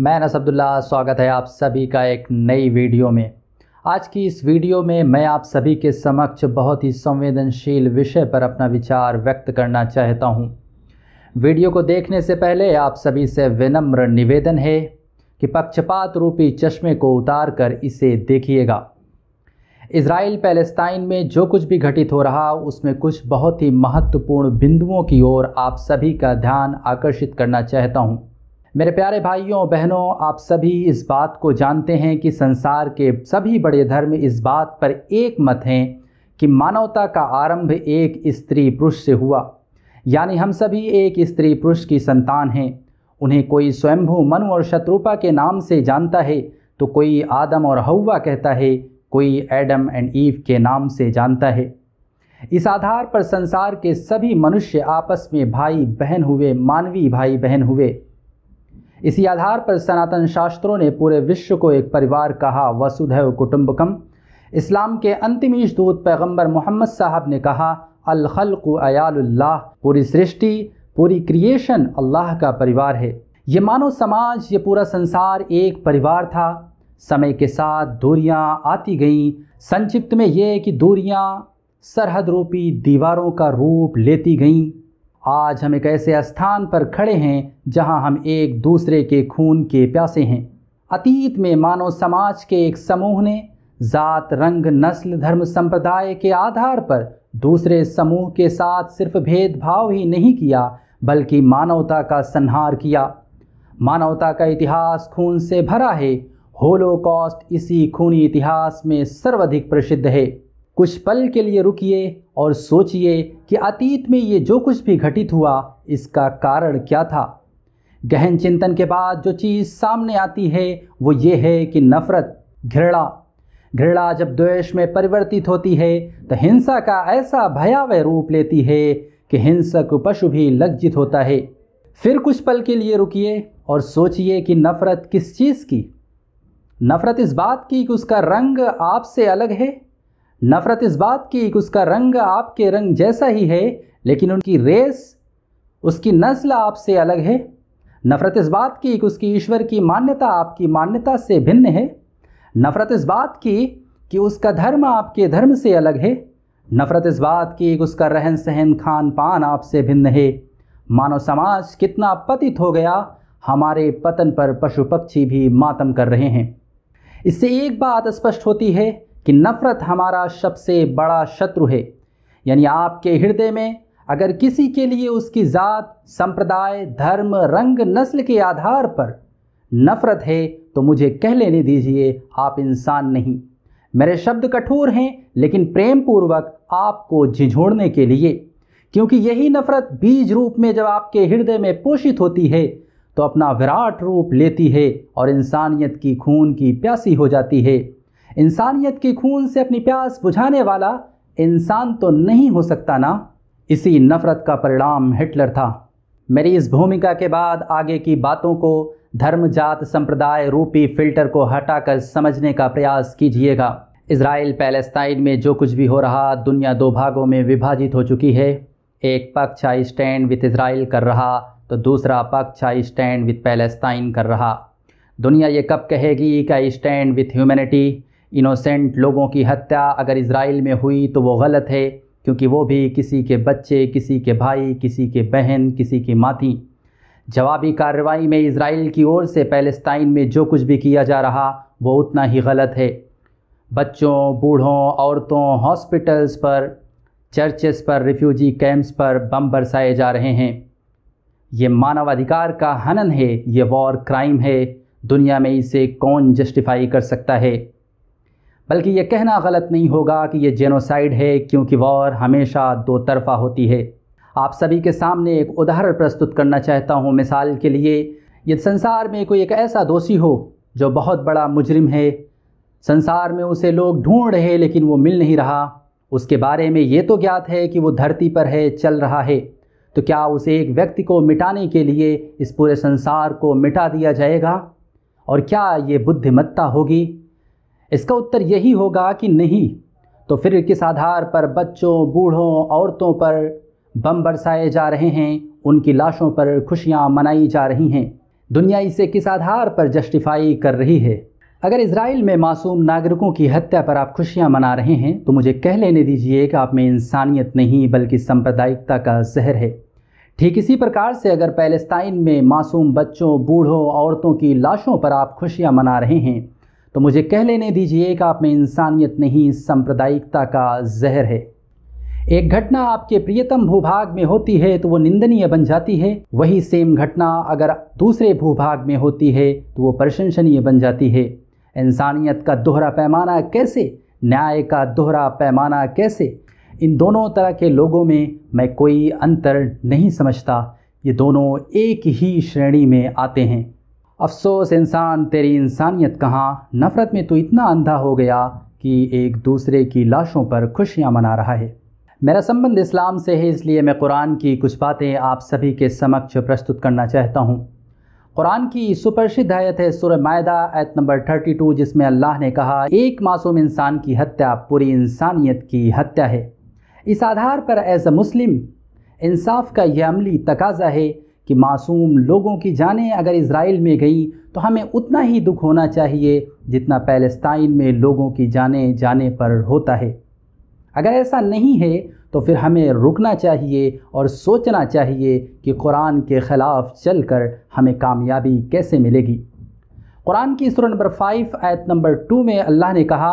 मैं नसब्दुल्ला स्वागत है आप सभी का एक नई वीडियो में आज की इस वीडियो में मैं आप सभी के समक्ष बहुत ही संवेदनशील विषय पर अपना विचार व्यक्त करना चाहता हूं। वीडियो को देखने से पहले आप सभी से विनम्र निवेदन है कि पक्षपात रूपी चश्मे को उतार कर इसे देखिएगा इसराइल पैलेस्ताइन में जो कुछ भी घटित हो रहा उसमें कुछ बहुत ही महत्वपूर्ण बिंदुओं की ओर आप सभी का ध्यान आकर्षित करना चाहता हूँ मेरे प्यारे भाइयों बहनों आप सभी इस बात को जानते हैं कि संसार के सभी बड़े धर्म इस बात पर एक मत हैं कि मानवता का आरंभ एक स्त्री पुरुष से हुआ यानी हम सभी एक स्त्री पुरुष की संतान हैं उन्हें कोई स्वयंभू मनु और शत्रुपा के नाम से जानता है तो कोई आदम और हवा कहता है कोई एडम एंड ईव के नाम से जानता है इस आधार पर संसार के सभी मनुष्य आपस में भाई बहन हुए मानवीय भाई बहन हुए इसी आधार पर सनातन शास्त्रों ने पूरे विश्व को एक परिवार कहा वसुधैव कुटुम्बकम इस्लाम के अंतिम ईशदूत पैगम्बर मोहम्मद साहब ने कहा अलखल्क अयाल्लाह पूरी सृष्टि पूरी क्रिएशन अल्लाह का परिवार है ये मानव समाज ये पूरा संसार एक परिवार था समय के साथ दूरियां आती गईं संक्षिप्त में ये कि दूरियां सरहद रूपी दीवारों का रूप लेती गईं आज हम एक ऐसे स्थान पर खड़े हैं जहां हम एक दूसरे के खून के प्यासे हैं अतीत में मानव समाज के एक समूह ने जात रंग नस्ल धर्म संप्रदाय के आधार पर दूसरे समूह के साथ सिर्फ भेदभाव ही नहीं किया बल्कि मानवता का संहार किया मानवता का इतिहास खून से भरा है होलोकॉस्ट इसी खूनी इतिहास में सर्वाधिक प्रसिद्ध है कुछ पल के लिए रुकिए और सोचिए कि अतीत में ये जो कुछ भी घटित हुआ इसका कारण क्या था गहन चिंतन के बाद जो चीज़ सामने आती है वो ये है कि नफ़रत घृणा घृणा जब द्वेष में परिवर्तित होती है तो हिंसा का ऐसा भयावह रूप लेती है कि हिंसक पशु भी लज्जित होता है फिर कुछ पल के लिए रुकिए और सोचिए कि नफ़रत किस चीज़ की नफ़रत इस बात की कि उसका रंग आपसे अलग है नफ़रत इस बात की कि उसका रंग आपके रंग जैसा ही है लेकिन उनकी रेस उसकी नस्ल आपसे अलग है नफ़रत इस बात की कि उसकी ईश्वर की मान्यता आपकी मान्यता से भिन्न है नफ़रत इस बात की कि उसका धर्म आपके धर्म से अलग है नफ़रत इस बात की कि उसका रहन सहन खान पान आपसे भिन्न है मानव समाज कितना पतित हो गया हमारे पतन पर पशु पक्षी भी मातम कर रहे हैं इससे एक बात स्पष्ट होती है कि नफ़रत हमारा सबसे बड़ा शत्रु है यानी आपके हृदय में अगर किसी के लिए उसकी ज़ात संप्रदाय धर्म रंग नस्ल के आधार पर नफ़रत है तो मुझे कह लेने दीजिए आप इंसान नहीं मेरे शब्द कठोर हैं लेकिन प्रेम पूर्वक आपको झिझोड़ने के लिए क्योंकि यही नफ़रत बीज रूप में जब आपके हृदय में पोषित होती है तो अपना विराट रूप लेती है और इंसानियत की खून की प्यासी हो जाती है इंसानियत की खून से अपनी प्यास बुझाने वाला इंसान तो नहीं हो सकता ना इसी नफ़रत का परिणाम हिटलर था मेरी इस भूमिका के बाद आगे की बातों को धर्म जात संप्रदाय रूपी फिल्टर को हटाकर समझने का प्रयास कीजिएगा इसराइल पैलेस्ताइन में जो कुछ भी हो रहा दुनिया दो भागों में विभाजित हो चुकी है एक पक्ष आई स्टैंड विथ इसराइल कर रहा तो दूसरा पक्ष आई स्टैंड विथ पैलेस्ताइन कर रहा दुनिया ये कब कहेगी कि I stand with humanity innocent लोगों की हत्या अगर इसराइल में हुई तो वो गलत है क्योंकि वो भी किसी के बच्चे किसी के भाई किसी के बहन किसी की माँ जवाबी कार्रवाई में इसराइल की ओर से पैलेस्टाइन में जो कुछ भी किया जा रहा वो उतना ही गलत है बच्चों बूढ़ों औरतों हॉस्पिटल्स पर चर्चेस पर रिफ्यूजी कैंप्स पर बम बरसाए जा रहे हैं ये मानवाधिकार का हनन है ये वॉर क्राइम है दुनिया में इसे कौन जस्टिफाई कर सकता है बल्कि ये कहना गलत नहीं होगा कि ये जेनोसाइड है क्योंकि वॉर हमेशा दो तरफा होती है आप सभी के सामने एक उदाहरण प्रस्तुत करना चाहता हूँ मिसाल के लिए यदि संसार में कोई एक ऐसा दोषी हो जो बहुत बड़ा मुजरिम है संसार में उसे लोग ढूंढ रहे लेकिन वो मिल नहीं रहा उसके बारे में ये तो ज्ञात है कि वो धरती पर है चल रहा है तो क्या उसे एक व्यक्ति को मिटाने के लिए इस पूरे संसार को मिटा दिया जाएगा और क्या ये बुद्धिमत्ता होगी इसका उत्तर यही होगा कि नहीं तो फिर किस आधार पर बच्चों बूढ़ों औरतों पर बम बरसाए जा रहे हैं उनकी लाशों पर खुशियाँ मनाई जा रही हैं दुनिया इसे किस आधार पर जस्टिफाई कर रही है अगर इसराइल में मासूम नागरिकों की हत्या पर आप खुशियां मना रहे हैं तो मुझे कह लेने दीजिए कि आप में इंसानियत नहीं बल्कि सांप्रदायिकता का जहर है ठीक इसी प्रकार से अगर पैलेस्ताइन में मासूम बच्चों बूढ़ों औरतों की लाशों पर आप खुशियां मना रहे हैं तो मुझे कह लेने दीजिए कि आप में इंसानियत नहीं सांप्रदायिकता का जहर है एक घटना आपके प्रियतम भूभाग में होती है तो वो निंदनीय बन जाती है वही सेम घटना अगर दूसरे भूभाग में होती है तो वो प्रशंसनीय बन जाती है इंसानियत का दोहरा पैमाना कैसे न्याय का दोहरा पैमाना कैसे इन दोनों तरह के लोगों में मैं कोई अंतर नहीं समझता ये दोनों एक ही श्रेणी में आते हैं अफसोस इंसान तेरी इंसानियत कहाँ नफ़रत में तो इतना अंधा हो गया कि एक दूसरे की लाशों पर खुशियाँ मना रहा है मेरा संबंध इस्लाम से है इसलिए मैं कुरान की कुछ बातें आप सभी के समक्ष प्रस्तुत करना चाहता हूँ कुरान की सुप्रसिद्ध आयत है सुर मायदा आयत नंबर 32 जिसमें अल्लाह ने कहा एक मासूम इंसान की हत्या पूरी इंसानियत की हत्या है इस आधार पर एज अ मुस्लिम इंसाफ का यह अमली तकाजा है कि मासूम लोगों की जानें अगर इसराइल में गई तो हमें उतना ही दुख होना चाहिए जितना पैलेस्टाइन में लोगों की जाने जाने पर होता है अगर ऐसा नहीं है तो फिर हमें रुकना चाहिए और सोचना चाहिए कि कुरान के ख़िलाफ़ चल कर हमें कामयाबी कैसे मिलेगी कुरान की सुर नंबर फाइव आयत नंबर टू में अल्लाह ने कहा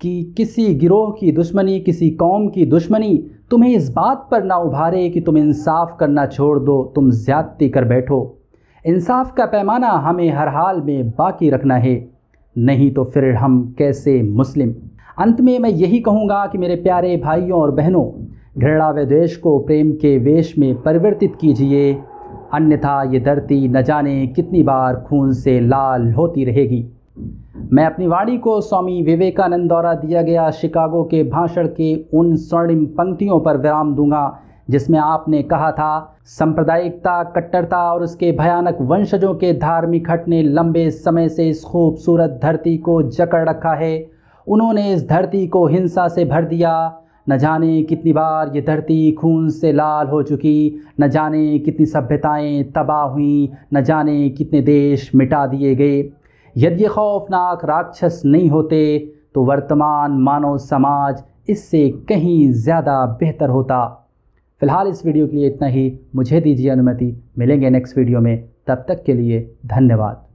कि किसी गिरोह की दुश्मनी किसी कौम की दुश्मनी तुम्हें इस बात पर ना उभारे कि तुम इंसाफ करना छोड़ दो तुम ज्यादती कर बैठो इंसाफ का पैमाना हमें हर हाल में बाकी रखना है नहीं तो फिर हम कैसे मुस्लिम अंत में मैं यही कहूँगा कि मेरे प्यारे भाइयों और बहनों घृणा व द्वेश को प्रेम के वेश में परिवर्तित कीजिए अन्यथा ये धरती न जाने कितनी बार खून से लाल होती रहेगी मैं अपनी वाणी को स्वामी विवेकानंद द्वारा दिया गया शिकागो के भाषण के उन स्वर्णिम पंक्तियों पर विराम दूंगा जिसमें आपने कहा था सांप्रदायिकता कट्टरता और उसके भयानक वंशजों के धार्मिक हट ने लंबे समय से इस खूबसूरत धरती को जकड़ रखा है उन्होंने इस धरती को हिंसा से भर दिया न जाने कितनी बार ये धरती खून से लाल हो चुकी न जाने कितनी सभ्यताएं तबाह हुई न जाने कितने देश मिटा दिए गए यदि ये खौफनाक राक्षस नहीं होते तो वर्तमान मानव समाज इससे कहीं ज़्यादा बेहतर होता फिलहाल इस वीडियो के लिए इतना ही मुझे दीजिए अनुमति मिलेंगे नेक्स्ट वीडियो में तब तक के लिए धन्यवाद